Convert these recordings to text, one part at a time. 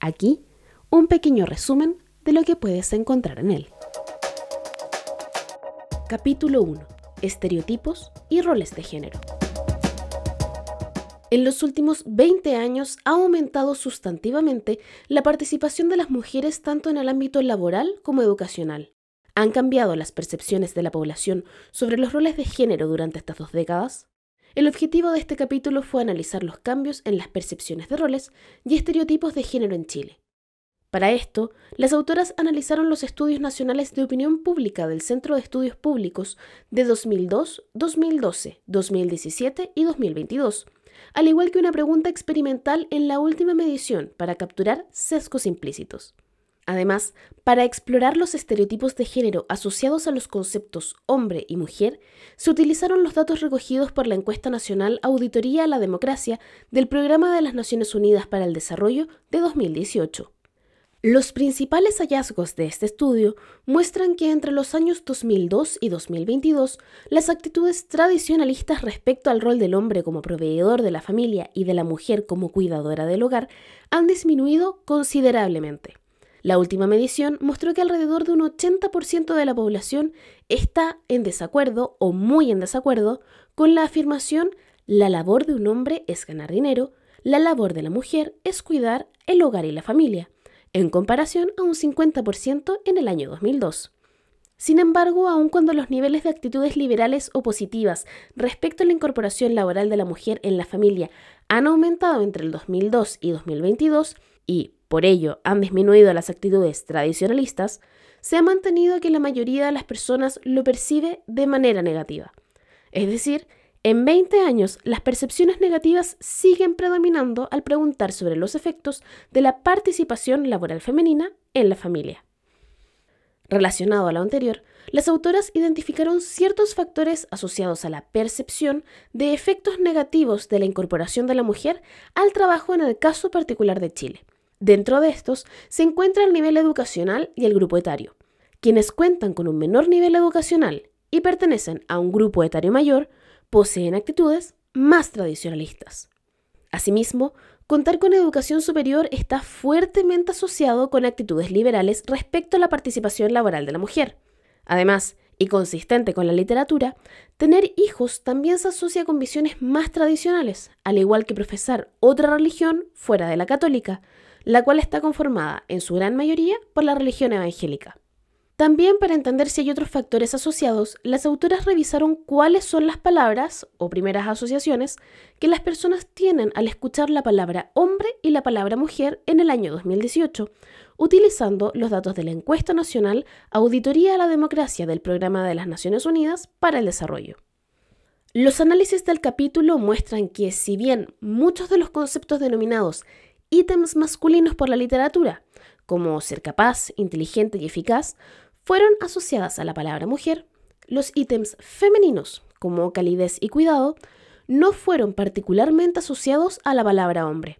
Aquí, un pequeño resumen de lo que puedes encontrar en él. Capítulo 1. Estereotipos y roles de género. En los últimos 20 años ha aumentado sustantivamente la participación de las mujeres tanto en el ámbito laboral como educacional. ¿Han cambiado las percepciones de la población sobre los roles de género durante estas dos décadas? El objetivo de este capítulo fue analizar los cambios en las percepciones de roles y estereotipos de género en Chile. Para esto, las autoras analizaron los estudios nacionales de opinión pública del Centro de Estudios Públicos de 2002, 2012, 2017 y 2022, al igual que una pregunta experimental en la última medición para capturar sesgos implícitos. Además, para explorar los estereotipos de género asociados a los conceptos hombre y mujer, se utilizaron los datos recogidos por la encuesta nacional Auditoría a la Democracia del Programa de las Naciones Unidas para el Desarrollo de 2018. Los principales hallazgos de este estudio muestran que entre los años 2002 y 2022, las actitudes tradicionalistas respecto al rol del hombre como proveedor de la familia y de la mujer como cuidadora del hogar han disminuido considerablemente. La última medición mostró que alrededor de un 80% de la población está en desacuerdo o muy en desacuerdo con la afirmación la labor de un hombre es ganar dinero, la labor de la mujer es cuidar el hogar y la familia, en comparación a un 50% en el año 2002. Sin embargo, aun cuando los niveles de actitudes liberales o positivas respecto a la incorporación laboral de la mujer en la familia han aumentado entre el 2002 y 2022, y por ello han disminuido las actitudes tradicionalistas, se ha mantenido que la mayoría de las personas lo percibe de manera negativa. Es decir, en 20 años las percepciones negativas siguen predominando al preguntar sobre los efectos de la participación laboral femenina en la familia. Relacionado a lo anterior, las autoras identificaron ciertos factores asociados a la percepción de efectos negativos de la incorporación de la mujer al trabajo en el caso particular de Chile. Dentro de estos se encuentra el nivel educacional y el grupo etario. Quienes cuentan con un menor nivel educacional y pertenecen a un grupo etario mayor poseen actitudes más tradicionalistas. Asimismo, contar con educación superior está fuertemente asociado con actitudes liberales respecto a la participación laboral de la mujer. Además, y consistente con la literatura, tener hijos también se asocia con visiones más tradicionales, al igual que profesar otra religión fuera de la católica, la cual está conformada en su gran mayoría por la religión evangélica. También para entender si hay otros factores asociados, las autoras revisaron cuáles son las palabras o primeras asociaciones que las personas tienen al escuchar la palabra hombre y la palabra mujer en el año 2018, utilizando los datos de la encuesta nacional Auditoría a la Democracia del Programa de las Naciones Unidas para el Desarrollo. Los análisis del capítulo muestran que si bien muchos de los conceptos denominados ítems masculinos por la literatura, como ser capaz, inteligente y eficaz, fueron asociadas a la palabra mujer, los ítems femeninos, como calidez y cuidado, no fueron particularmente asociados a la palabra hombre.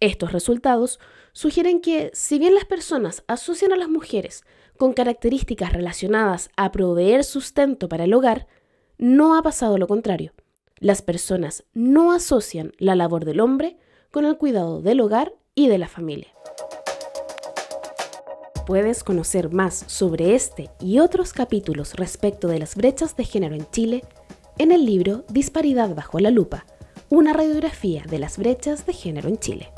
Estos resultados sugieren que, si bien las personas asocian a las mujeres con características relacionadas a proveer sustento para el hogar, no ha pasado lo contrario. Las personas no asocian la labor del hombre con el cuidado del hogar y de la familia. Puedes conocer más sobre este y otros capítulos respecto de las brechas de género en Chile en el libro Disparidad bajo la lupa, una radiografía de las brechas de género en Chile.